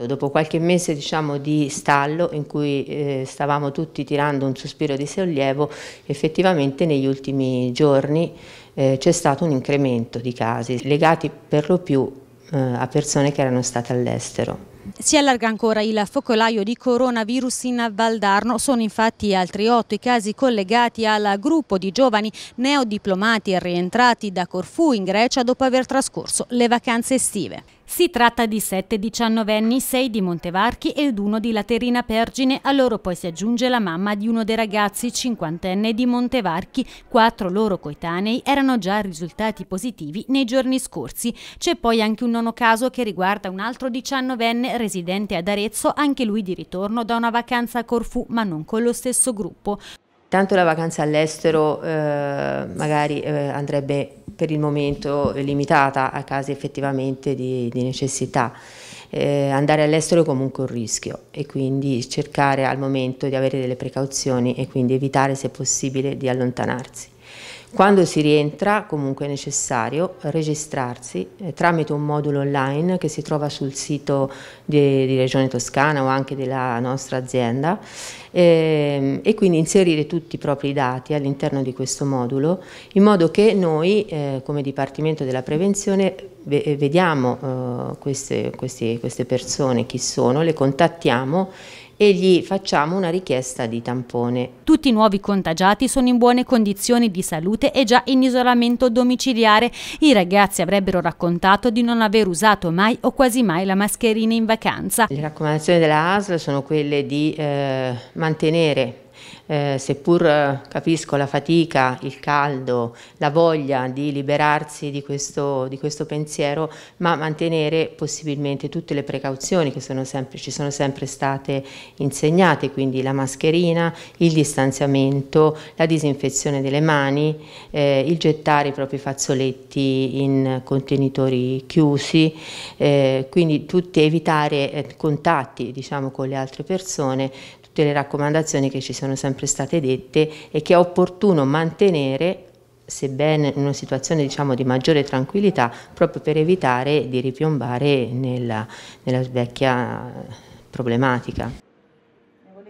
Certo, dopo qualche mese diciamo, di stallo in cui eh, stavamo tutti tirando un sospiro di sollievo, effettivamente negli ultimi giorni eh, c'è stato un incremento di casi legati per lo più eh, a persone che erano state all'estero. Si allarga ancora il focolaio di coronavirus in Valdarno, sono infatti altri otto i casi collegati al gruppo di giovani neodiplomati rientrati da Corfù in Grecia dopo aver trascorso le vacanze estive. Si tratta di sette diciannovenni, sei di Montevarchi ed uno di Laterina Pergine, a loro poi si aggiunge la mamma di uno dei ragazzi cinquantenne di Montevarchi, quattro loro coetanei erano già risultati positivi nei giorni scorsi. C'è poi anche un nono caso che riguarda un altro diciannovenne residente ad Arezzo, anche lui di ritorno da una vacanza a Corfù, ma non con lo stesso gruppo. Tanto la vacanza all'estero eh, magari eh, andrebbe per il momento limitata a casi effettivamente di, di necessità eh, andare all'estero è comunque un rischio e quindi cercare al momento di avere delle precauzioni e quindi evitare se possibile di allontanarsi. Quando si rientra comunque è necessario registrarsi eh, tramite un modulo online che si trova sul sito di, di Regione Toscana o anche della nostra azienda e, ehm, e quindi inserire tutti i propri dati all'interno di questo modulo in modo che noi eh, come Dipartimento della Prevenzione eh, vediamo eh, queste, questi, queste persone, chi sono, le contattiamo e gli facciamo una richiesta di tampone. Tutti i nuovi contagiati sono in buone condizioni di salute e già in isolamento domiciliare. I ragazzi avrebbero raccontato di non aver usato mai o quasi mai la mascherina in vacanza. Le raccomandazioni della ASL sono quelle di eh, mantenere eh, seppur eh, capisco la fatica, il caldo, la voglia di liberarsi di questo, di questo pensiero, ma mantenere possibilmente tutte le precauzioni che sono sempre, ci sono sempre state insegnate, quindi la mascherina, il distanziamento, la disinfezione delle mani, eh, il gettare i propri fazzoletti in contenitori chiusi, eh, quindi tutte evitare eh, contatti diciamo, con le altre persone, tutte le raccomandazioni che ci sono sempre sempre state dette e che è opportuno mantenere sebbene in una situazione diciamo, di maggiore tranquillità, proprio per evitare di ripiombare nella, nella vecchia problematica.